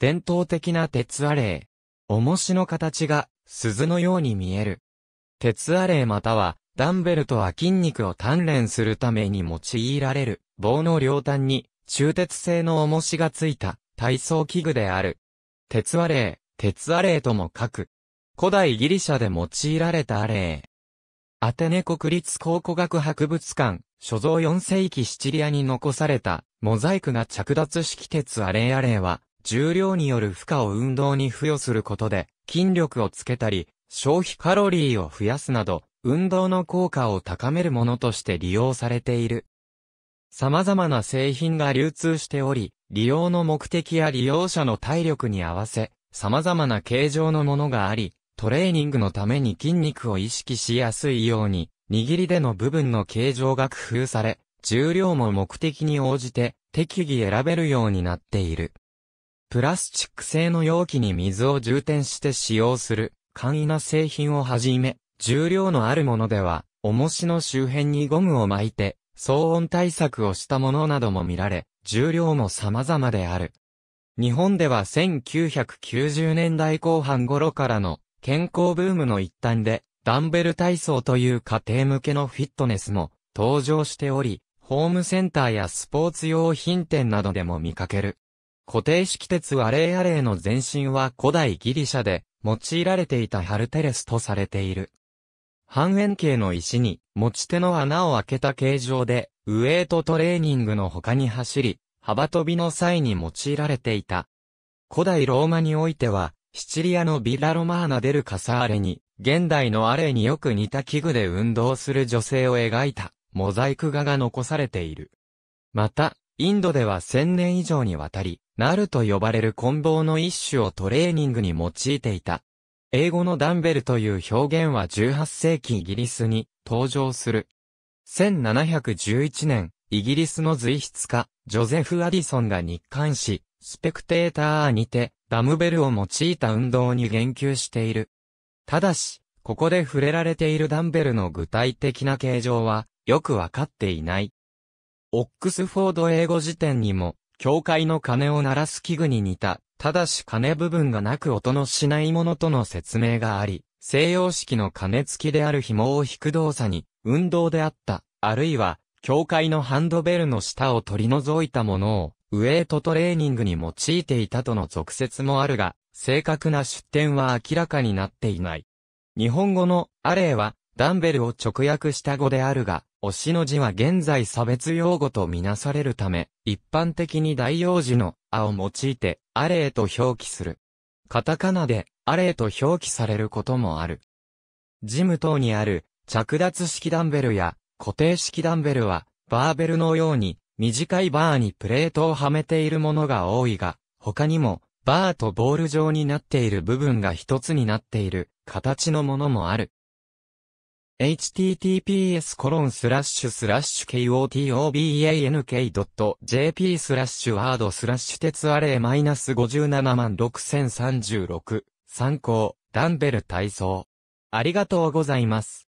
伝統的な鉄アレイ。重しの形が鈴のように見える。鉄アレイまたはダンベルとは筋肉を鍛錬するために用いられる棒の両端に中鉄製の重しがついた体操器具である。鉄アレイ、鉄アレイとも書く。古代ギリシャで用いられたアレイ。アテネ国立考古学博物館、所蔵4世紀シチリアに残されたモザイクが着脱式鉄アレイアレイは重量による負荷を運動に付与することで、筋力をつけたり、消費カロリーを増やすなど、運動の効果を高めるものとして利用されている。様々な製品が流通しており、利用の目的や利用者の体力に合わせ、様々な形状のものがあり、トレーニングのために筋肉を意識しやすいように、握りでの部分の形状が工夫され、重量も目的に応じて適宜選べるようになっている。プラスチック製の容器に水を充填して使用する簡易な製品をはじめ、重量のあるものでは、重しの周辺にゴムを巻いて、騒音対策をしたものなども見られ、重量も様々である。日本では1990年代後半頃からの健康ブームの一端で、ダンベル体操という家庭向けのフィットネスも登場しており、ホームセンターやスポーツ用品店などでも見かける。固定式鉄はレーアレーの前身は古代ギリシャで用いられていたハルテレスとされている。半円形の石に持ち手の穴を開けた形状でウエイトトレーニングの他に走り、幅跳びの際に用いられていた。古代ローマにおいては、シチリアのビラロマーナデルカサーレに、現代のアレによく似た器具で運動する女性を描いた、モザイク画が残されている。また、インドでは1000年以上にわたり、ナルと呼ばれる棍棒の一種をトレーニングに用いていた。英語のダンベルという表現は18世紀イギリスに登場する。1711年、イギリスの随筆家、ジョゼフ・アディソンが日刊誌、スペクテーターにて、ダムベルを用いた運動に言及している。ただし、ここで触れられているダンベルの具体的な形状は、よくわかっていない。オックスフォード英語辞典にも、教会の鐘を鳴らす器具に似た、ただし鐘部分がなく音のしないものとの説明があり、西洋式の鐘付きである紐を引く動作に、運動であった、あるいは、教会のハンドベルの下を取り除いたものを、ウエイトトレーニングに用いていたとの俗説もあるが、正確な出典は明らかになっていない。日本語のアレイは、ダンベルを直訳した語であるが、推しの字は現在差別用語とみなされるため、一般的に大用字の、あを用いて、アレーと表記する。カタカナで、アレーと表記されることもある。ジム等にある、着脱式ダンベルや、固定式ダンベルは、バーベルのように、短いバーにプレートをはめているものが多いが、他にも、バーとボール状になっている部分が一つになっている、形のものもある。https://kotobank.jp スラッシュワードスラッシュ鉄アレイマイナス57万6036参考ダンベル体操ありがとうございます。